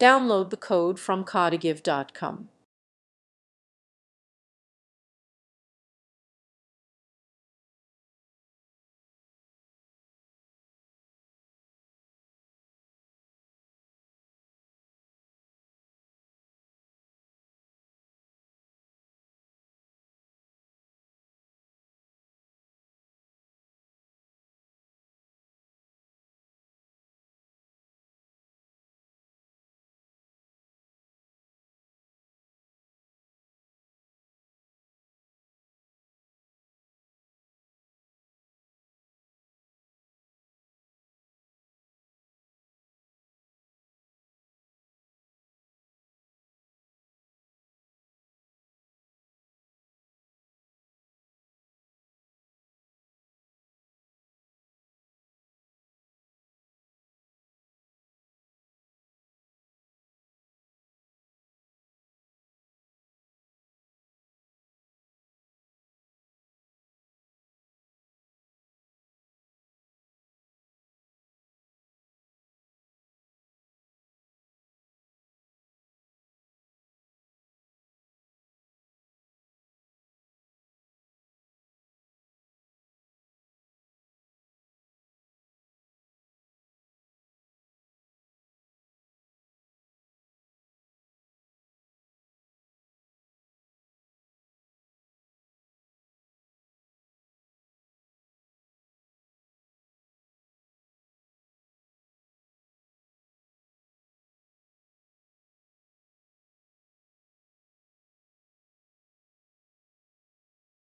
download the code from codigive.com.